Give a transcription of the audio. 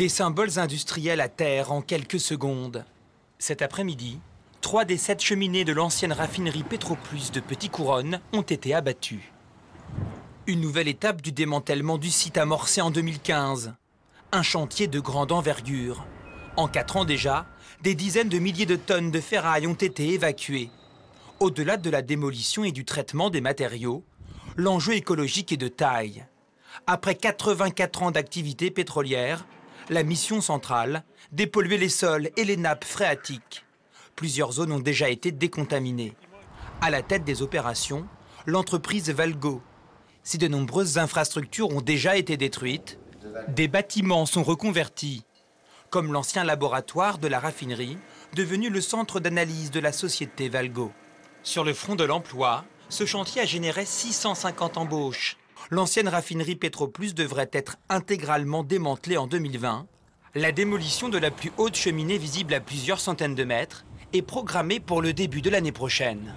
Des symboles industriels à terre en quelques secondes. Cet après-midi, trois des sept cheminées de l'ancienne raffinerie Petroplus de Petit Couronne ont été abattues. Une nouvelle étape du démantèlement du site amorcé en 2015. Un chantier de grande envergure. En quatre ans déjà, des dizaines de milliers de tonnes de ferraille ont été évacuées. Au-delà de la démolition et du traitement des matériaux, l'enjeu écologique est de taille. Après 84 ans d'activité pétrolière, la mission centrale, dépolluer les sols et les nappes phréatiques. Plusieurs zones ont déjà été décontaminées. À la tête des opérations, l'entreprise Valgo. Si de nombreuses infrastructures ont déjà été détruites, des bâtiments sont reconvertis, comme l'ancien laboratoire de la raffinerie, devenu le centre d'analyse de la société Valgo. Sur le front de l'emploi, ce chantier a généré 650 embauches l'ancienne raffinerie Petroplus devrait être intégralement démantelée en 2020. La démolition de la plus haute cheminée visible à plusieurs centaines de mètres est programmée pour le début de l'année prochaine.